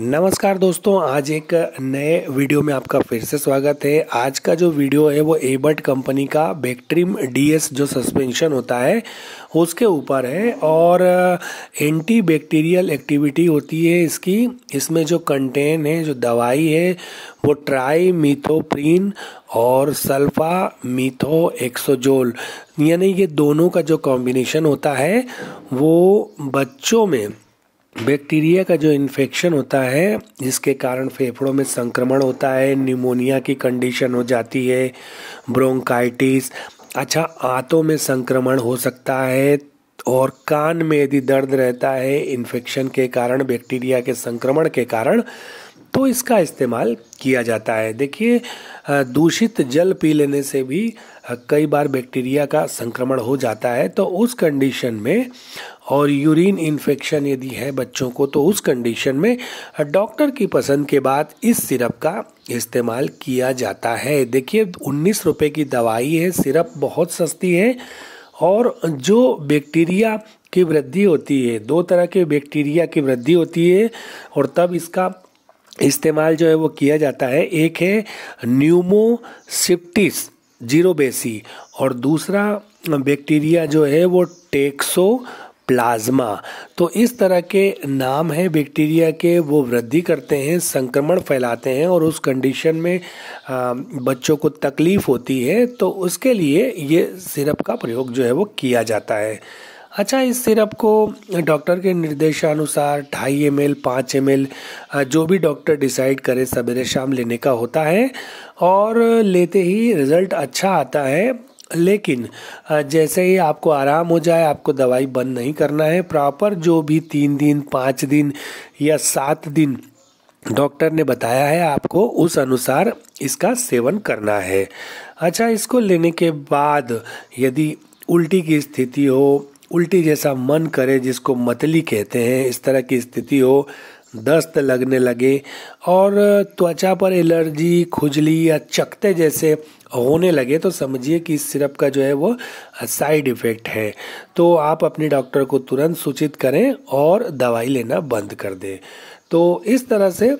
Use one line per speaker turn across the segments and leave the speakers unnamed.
नमस्कार दोस्तों आज एक नए वीडियो में आपका फिर से स्वागत है आज का जो वीडियो है वो एबर्ट कंपनी का बैक्ट्रीम डीएस जो सस्पेंशन होता है उसके ऊपर है और एंटी बैक्टीरियल एक्टिविटी होती है इसकी इसमें जो कंटेन है जो दवाई है वो ट्राई मीथोप्रीन और सल्फा मीथो एक्सोजोल यानी ये दोनों का जो कॉम्बिनेशन होता है वो बच्चों में बैक्टीरिया का जो इन्फेक्शन होता है जिसके कारण फेफड़ों में संक्रमण होता है निमोनिया की कंडीशन हो जाती है ब्रोंकाइटिस अच्छा आंतों में संक्रमण हो सकता है और कान में यदि दर्द रहता है इन्फेक्शन के कारण बैक्टीरिया के संक्रमण के कारण तो इसका इस्तेमाल किया जाता है देखिए दूषित जल पी लेने से भी कई बार बैक्टीरिया का संक्रमण हो जाता है तो उस कंडीशन में और यूरिन इन्फेक्शन यदि है बच्चों को तो उस कंडीशन में डॉक्टर की पसंद के बाद इस सिरप का इस्तेमाल किया जाता है देखिए उन्नीस रुपये की दवाई है सिरप बहुत सस्ती है और जो बैक्टीरिया की वृद्धि होती है दो तरह के बैक्टीरिया की वृद्धि होती है और तब इसका इस्तेमाल जो है वो किया जाता है एक है न्यूमोसिप्टिस जीरो बेसी और दूसरा बैक्टीरिया जो है वो टेक्सो प्लाज्मा तो इस तरह के नाम हैं बैक्टीरिया के वो वृद्धि करते हैं संक्रमण फैलाते हैं और उस कंडीशन में बच्चों को तकलीफ़ होती है तो उसके लिए ये सिरप का प्रयोग जो है वो किया जाता है अच्छा इस सिरप को डॉक्टर के निर्देशानुसार ढाई एम एल पाँच एम एल जो भी डॉक्टर डिसाइड करे सवेरे शाम लेने का होता है और लेते ही रिज़ल्ट अच्छा आता है लेकिन जैसे ही आपको आराम हो जाए आपको दवाई बंद नहीं करना है प्रॉपर जो भी तीन दिन पाँच दिन या सात दिन डॉक्टर ने बताया है आपको उस अनुसार इसका सेवन करना है अच्छा इसको लेने के बाद यदि उल्टी की स्थिति हो उल्टी जैसा मन करे जिसको मतली कहते हैं इस तरह की स्थिति हो दस्त लगने लगे और त्वचा पर एलर्जी खुजली या चकते जैसे होने लगे तो समझिए कि इस सिरप का जो है वो साइड इफ़ेक्ट है तो आप अपने डॉक्टर को तुरंत सूचित करें और दवाई लेना बंद कर दें तो इस तरह से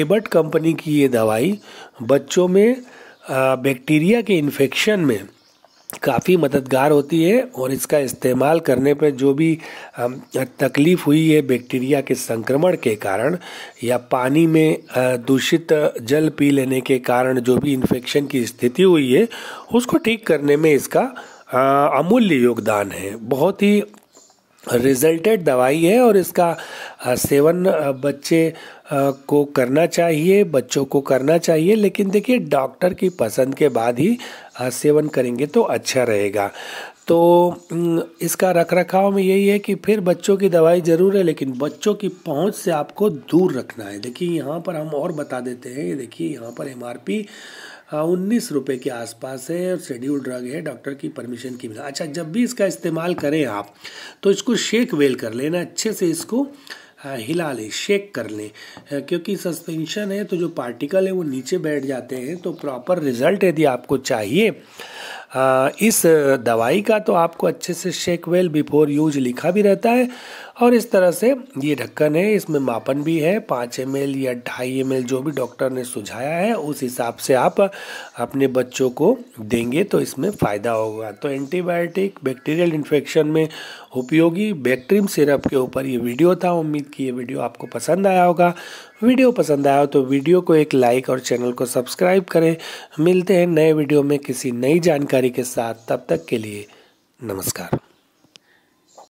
एबट कंपनी की ये दवाई बच्चों में बैक्टीरिया के इन्फेक्शन में काफ़ी मददगार होती है और इसका इस्तेमाल करने पर जो भी तकलीफ़ हुई है बैक्टीरिया के संक्रमण के कारण या पानी में दूषित जल पी लेने के कारण जो भी इन्फेक्शन की स्थिति हुई है उसको ठीक करने में इसका अमूल्य योगदान है बहुत ही रिजल्टेड दवाई है और इसका सेवन बच्चे को करना चाहिए बच्चों को करना चाहिए लेकिन देखिए डॉक्टर की पसंद के बाद ही सेवन करेंगे तो अच्छा रहेगा तो इसका रख रखाव में यही है कि फिर बच्चों की दवाई ज़रूर है लेकिन बच्चों की पहुंच से आपको दूर रखना है देखिए यहाँ पर हम और बता देते हैं ये देखिए यहाँ पर एम उन्नीस रुपये के आसपास है और शेड्यूल ड्रग है डॉक्टर की परमिशन की मिला अच्छा जब भी इसका इस्तेमाल करें आप तो इसको शेक वेल कर लेना अच्छे से इसको हाँ, हिला लें शेक कर लें क्योंकि सस्पेंशन है तो जो पार्टिकल है वो नीचे बैठ जाते हैं तो प्रॉपर रिजल्ट यदि आपको चाहिए इस दवाई का तो आपको अच्छे से शेक वेल बिफोर यूज लिखा भी रहता है और इस तरह से ये ढक्कन है इसमें मापन भी है पाँच एम या ढाई एम जो भी डॉक्टर ने सुझाया है उस हिसाब से आप अपने बच्चों को देंगे तो इसमें फ़ायदा होगा तो एंटीबायोटिक बैक्टीरियल इन्फेक्शन में उपयोगी बैक्ट्रीम सिरप के ऊपर ये वीडियो था उम्मीद कि ये वीडियो आपको पसंद आया होगा वीडियो पसंद आया हो तो वीडियो को एक लाइक और चैनल को सब्सक्राइब करें मिलते हैं नए वीडियो में किसी नई जानकारी के साथ तब तक के लिए नमस्कार